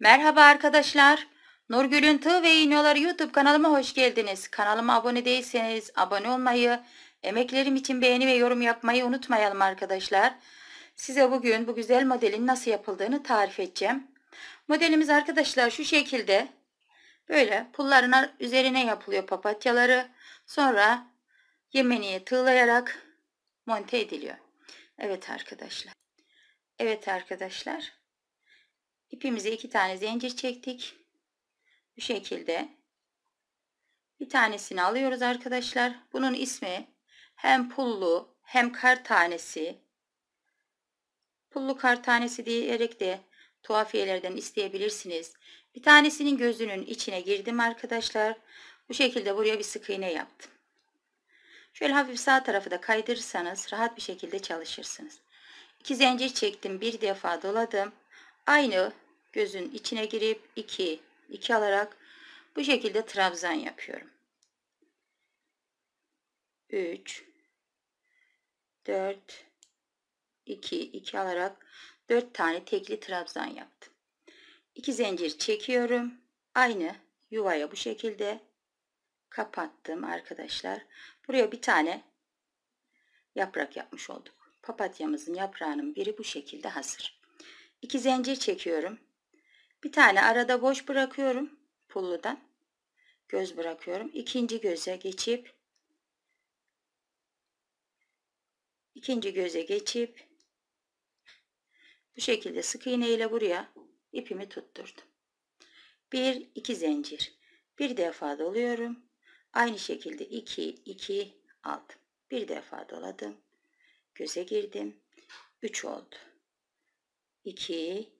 Merhaba arkadaşlar. Nurgül'ün Tığ ve İğnoları YouTube kanalıma hoş geldiniz. Kanalıma abone değilseniz abone olmayı, emeklerim için beğeni ve yorum yapmayı unutmayalım arkadaşlar. Size bugün bu güzel modelin nasıl yapıldığını tarif edeceğim. Modelimiz arkadaşlar şu şekilde. Böyle pulların üzerine yapılıyor papatyaları. Sonra yemeniye tığlayarak monte ediliyor. Evet arkadaşlar. Evet arkadaşlar ipimize iki tane zincir çektik. Bu şekilde bir tanesini alıyoruz arkadaşlar. Bunun ismi hem pullu hem kar tanesi. Pullu kar tanesi diyerek de tuhafiyelerden isteyebilirsiniz. Bir tanesinin gözünün içine girdim arkadaşlar. Bu şekilde buraya bir sık iğne yaptım. Şöyle hafif sağ tarafı da kaydırırsanız rahat bir şekilde çalışırsınız. İki zincir çektim. Bir defa doladım. Aynı gözün içine girip 2, 2 alarak bu şekilde trabzan yapıyorum. 3, 4, 2, 2 alarak 4 tane tekli trabzan yaptım. 2 zincir çekiyorum. Aynı yuvaya bu şekilde kapattım arkadaşlar. Buraya bir tane yaprak yapmış olduk. Papatyamızın yaprağının biri bu şekilde hazır. İki zincir çekiyorum. Bir tane arada boş bırakıyorum pulludan. Göz bırakıyorum. İkinci göze geçip ikinci göze geçip bu şekilde sık iğne ile buraya ipimi tutturdum. 1 2 zincir. Bir defa doluyorum. Aynı şekilde 2 2 aldım. Bir defa doladım. Göze girdim. 3 oldu. 2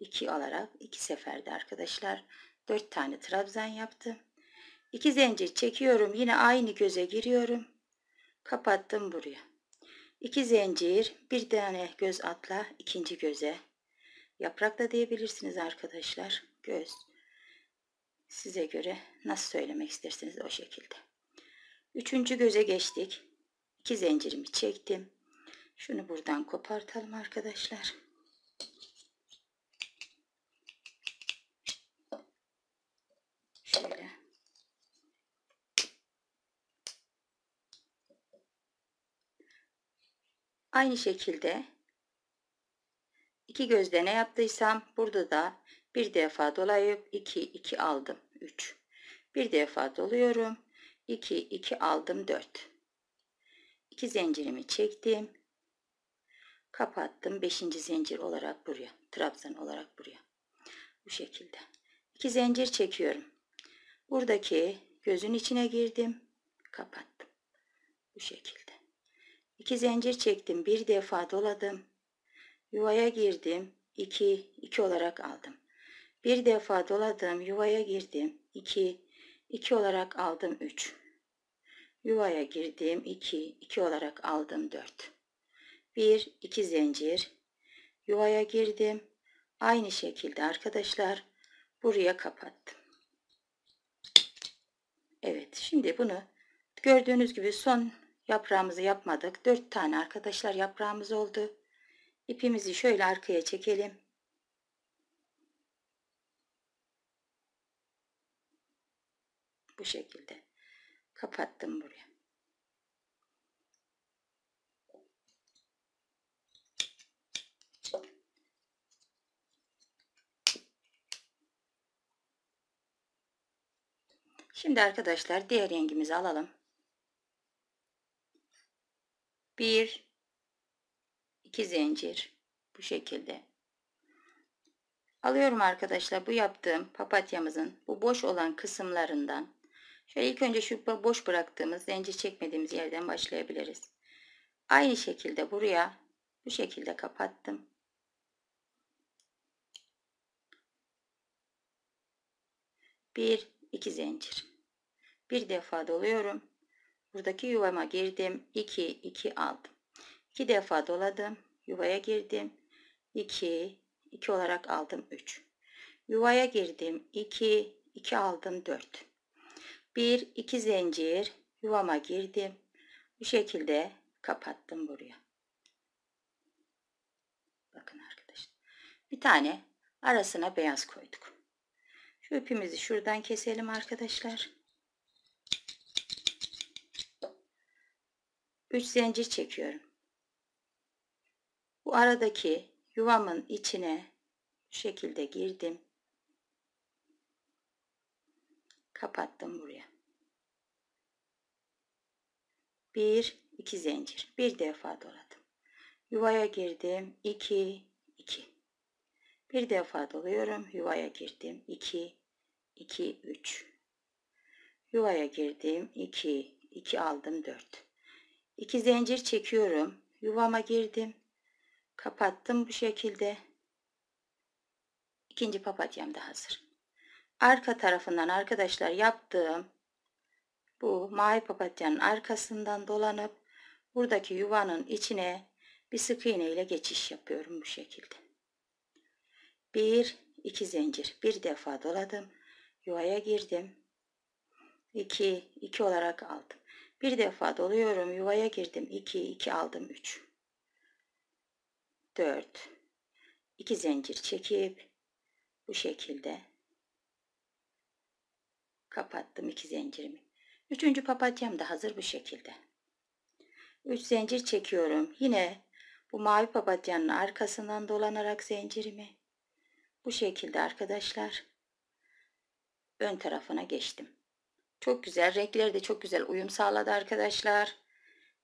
2 alarak 2 seferde arkadaşlar 4 tane trabzan yaptım. 2 zincir çekiyorum. Yine aynı göze giriyorum. Kapattım buraya. 2 zincir, bir tane göz atla ikinci göze. Yaprak da diyebilirsiniz arkadaşlar. Göz. Size göre nasıl söylemek istersiniz o şekilde. Üçüncü göze geçtik. 2 zincirimi çektim. Şunu buradan kopartalım arkadaşlar. Aynı şekilde iki gözde ne yaptıysam burada da bir defa dolayıp 2 2 aldım 3. Bir defa doluyorum 2 2 aldım 4. iki zincirimi çektim. Kapattım 5. zincir olarak buraya. Trabzan olarak buraya. Bu şekilde. iki zincir çekiyorum. Buradaki gözün içine girdim. Kapattım. Bu şekilde. İki zincir çektim. Bir defa doladım. Yuvaya girdim. iki iki olarak aldım. Bir defa doladım. Yuvaya girdim. iki iki olarak aldım üç. Yuvaya girdim iki iki olarak aldım dört. Bir iki zincir. Yuvaya girdim. Aynı şekilde arkadaşlar buraya kapattım. Evet şimdi bunu gördüğünüz gibi son Yaprağımızı yapmadık. Dört tane arkadaşlar yaprağımız oldu. İpimizi şöyle arkaya çekelim. Bu şekilde kapattım buraya. Şimdi arkadaşlar diğer rengimizi alalım. 1 2 zincir bu şekilde alıyorum arkadaşlar bu yaptığım papatyamızın bu boş olan kısımlarından şöyle ilk önce şu boş bıraktığımız zincir çekmediğimiz yerden başlayabiliriz aynı şekilde buraya bu şekilde kapattım bir iki zincir bir defa doluyorum Buradaki yuvama girdim. 2, 2 aldım. 2 defa doladım. Yuvaya girdim. 2, 2 olarak aldım 3. Yuvaya girdim. 2, 2 aldım 4. 1, 2 zincir. Yuvama girdim. Bu şekilde kapattım buraya. Bakın arkadaşlar. Bir tane arasına beyaz koyduk. Şu ipimizi şuradan keselim arkadaşlar. 3 zincir çekiyorum. Bu aradaki yuvamın içine bu şekilde girdim. Kapattım buraya. 1 2 zincir. Bir defa doladım. Yuvaya girdim. 2 2. Bir defa doluyorum. Yuvaya girdim. 2 2 3. Yuvaya girdim. 2 2 aldım 4. 2 zincir çekiyorum. Yuvama girdim. Kapattım bu şekilde. İkinci papatyam da hazır. Arka tarafından arkadaşlar yaptığım bu mavi papatyanın arkasından dolanıp buradaki yuvanın içine bir sık iğne ile geçiş yapıyorum bu şekilde. Bir, iki zincir. Bir defa doladım. Yuvaya girdim. 2, 2 olarak aldım. Bir defa doluyorum. Yuvaya girdim. 2, 2 aldım. 3, 4, 2 zincir çekip bu şekilde kapattım iki zincirimi. Üçüncü papatyam da hazır bu şekilde. 3 zincir çekiyorum. Yine bu mavi papatyanın arkasından dolanarak zincirimi bu şekilde arkadaşlar ön tarafına geçtim. Çok güzel. Renkleri de çok güzel uyum sağladı arkadaşlar.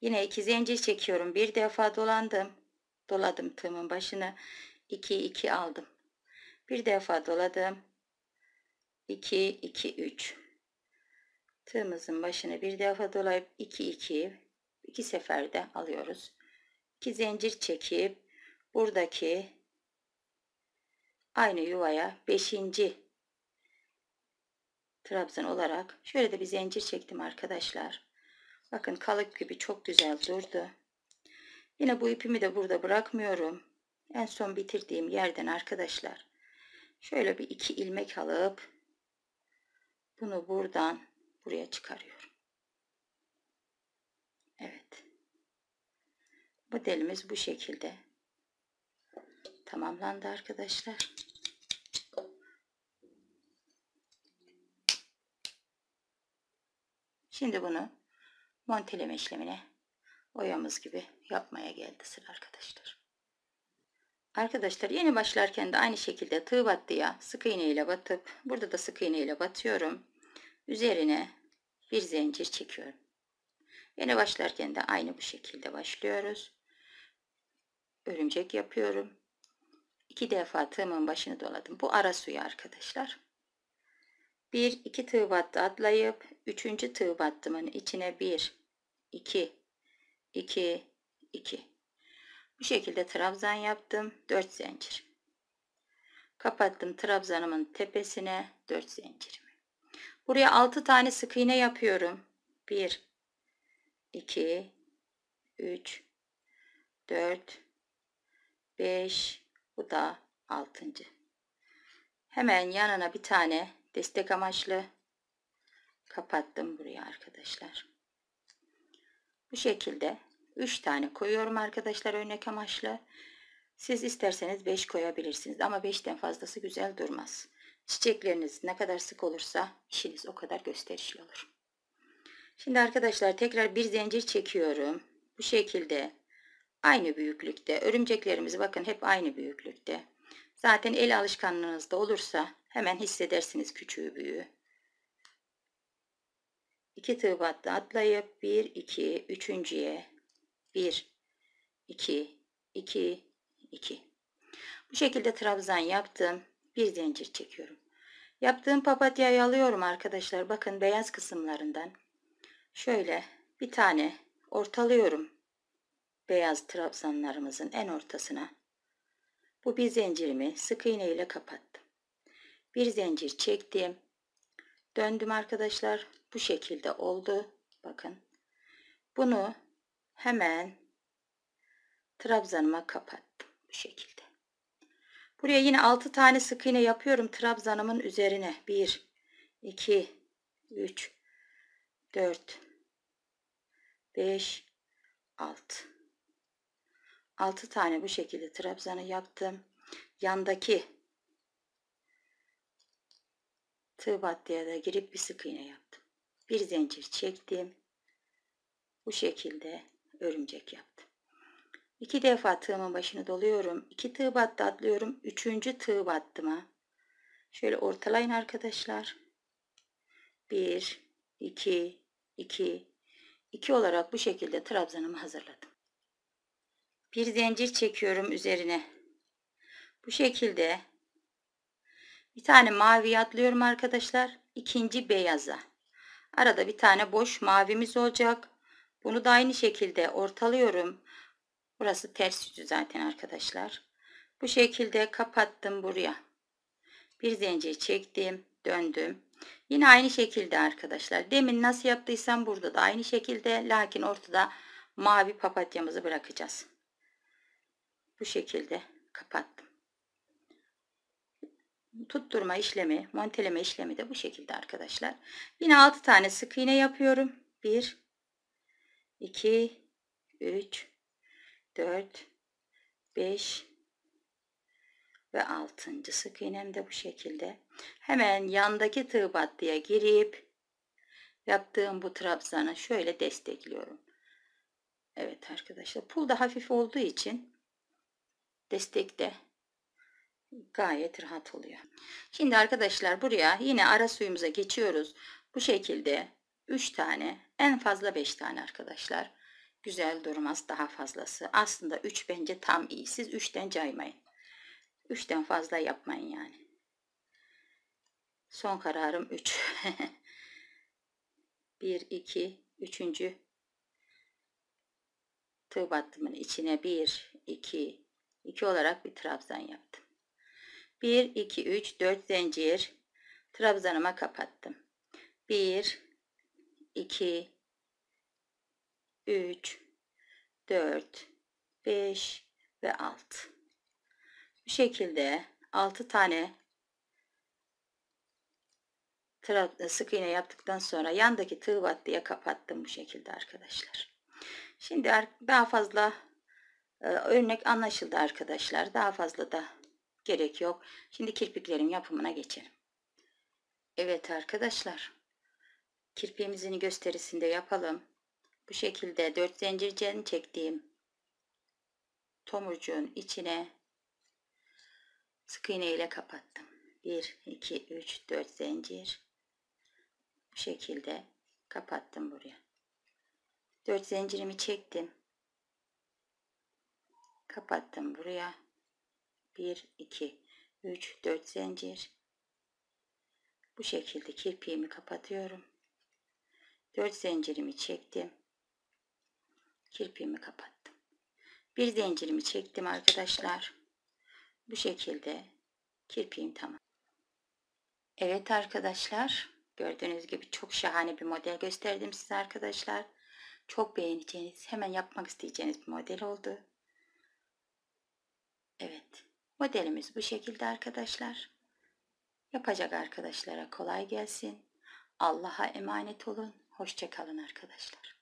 Yine iki zincir çekiyorum. Bir defa dolandım. Doladım tığımın başına 2 2 aldım. Bir defa doladım. 2 2 3. Tığımızın başına bir defa dolayıp 2 2 iki seferde alıyoruz. 2 zincir çekip buradaki aynı yuvaya 5 trabzan olarak şöyle de bir zincir çektim arkadaşlar. Bakın kalıp gibi çok güzel durdu. Yine bu ipimi de burada bırakmıyorum. En son bitirdiğim yerden arkadaşlar. Şöyle bir iki ilmek alıp bunu buradan buraya çıkarıyorum. Evet. Modelimiz bu şekilde tamamlandı arkadaşlar. Şimdi bunu monteleme işlemine oyamız gibi yapmaya geldi sıra arkadaşlar. Arkadaşlar yeni başlarken de aynı şekilde tığ battıya sık iğne ile batıp burada da sık iğne ile batıyorum. Üzerine bir zincir çekiyorum. Yeni başlarken de aynı bu şekilde başlıyoruz. Örümcek yapıyorum. İki defa tığımın başını doladım. Bu ara suyu arkadaşlar. Bir iki tığ battı atlayıp Üçüncü tığ battımın hani içine bir, iki, iki, iki. Bu şekilde trabzan yaptım. Dört zincir. Kapattım trabzanımın tepesine dört zincirimi. Buraya altı tane sık iğne yapıyorum. Bir, iki, üç, dört, beş. Bu da altıncı. Hemen yanına bir tane destek amaçlı kapattım buraya arkadaşlar. Bu şekilde 3 tane koyuyorum arkadaşlar örnek amaçlı. Siz isterseniz 5 koyabilirsiniz ama 5'ten fazlası güzel durmaz. Çiçekleriniz ne kadar sık olursa işiniz o kadar gösterişli olur. Şimdi arkadaşlar tekrar bir zincir çekiyorum. Bu şekilde aynı büyüklükte. Örümceklerimiz bakın hep aynı büyüklükte. Zaten el alışkanlığınızda olursa hemen hissedersiniz küçüğü büyüğü. 2 tığ battı atlayıp 1 2 üçüncüye 1 2 2 2 bu şekilde trabzan yaptım bir zincir çekiyorum yaptığım papatyayı alıyorum arkadaşlar bakın beyaz kısımlarından şöyle bir tane ortalıyorum beyaz trabzanlarımızın en ortasına bu bir zincirimi sık iğne ile kapattım bir zincir çektim döndüm arkadaşlar bu şekilde oldu. Bakın. Bunu hemen trabzanıma kapattım bu şekilde. Buraya yine 6 tane sık iğne yapıyorum trabzanımın üzerine. 1 2 3 4 5 6 6 tane bu şekilde trabzanı yaptım. Yandaki tığ battıya da girip bir sık iğne yaptım bir zincir çektim. Bu şekilde örümcek yaptım. İki defa tığımın başını doluyorum. İki tığ battı atlıyorum. Üçüncü tığ battıma. Şöyle ortalayın arkadaşlar. Bir, iki, iki, iki olarak bu şekilde trabzanımı hazırladım. Bir zincir çekiyorum üzerine. Bu şekilde bir tane mavi atlıyorum arkadaşlar. İkinci beyaza. Arada bir tane boş mavimiz olacak. Bunu da aynı şekilde ortalıyorum. Burası ters yüzü zaten arkadaşlar. Bu şekilde kapattım buraya. Bir zincir çektim, döndüm. Yine aynı şekilde arkadaşlar. Demin nasıl yaptıysam burada da aynı şekilde. Lakin ortada mavi papatyamızı bırakacağız. Bu şekilde kapattım tutturma işlemi, monteleme işlemi de bu şekilde arkadaşlar. Yine 6 tane sık iğne yapıyorum. 1 2 3 4 5 ve 6. sık iğnem de bu şekilde. Hemen yandaki tığ battıya girip yaptığım bu trabzanı şöyle destekliyorum. Evet arkadaşlar pul da hafif olduğu için destekte gayet rahat oluyor. Şimdi arkadaşlar buraya yine ara suyumuza geçiyoruz. Bu şekilde 3 tane en fazla 5 tane arkadaşlar. Güzel durmaz daha fazlası. Aslında 3 bence tam iyi. Siz 3'ten caymayın. 3'ten fazla yapmayın yani. Son kararım 3. 1, 2, 3. Tığ battımın içine 1, 2, 2 olarak bir trabzan yaptım. 1, 2, 3, 4 zincir trabzanıma kapattım. 1, 2, 3, 4, 5 ve 6. Bu şekilde 6 tane e, sık iğne yaptıktan sonra yandaki tığ battıya kapattım bu şekilde arkadaşlar. Şimdi daha fazla e, örnek anlaşıldı arkadaşlar. Daha fazla da gerek yok. Şimdi kirpiklerin yapımına geçelim. Evet arkadaşlar. Kirpiğimizin gösterisinde yapalım. Bu şekilde 4 zincircen çektiğim tomurcuğun içine sık iğne ile kapattım. 1, 2, 3, 4 zincir. Bu şekilde kapattım buraya. 4 zincirimi çektim. Kapattım buraya. 1 2 3 4 zincir bu şekilde kirpiğimi kapatıyorum 4 zincirimi çektim kirpiğimi kapattım bir zincirimi çektim arkadaşlar bu şekilde kirpiğim tamam Evet arkadaşlar gördüğünüz gibi çok şahane bir model gösterdim size arkadaşlar çok beğeneceğiniz hemen yapmak isteyeceğiniz bir model oldu Evet Modelimiz bu şekilde arkadaşlar. Yapacak arkadaşlara kolay gelsin. Allah'a emanet olun. Hoşçakalın arkadaşlar.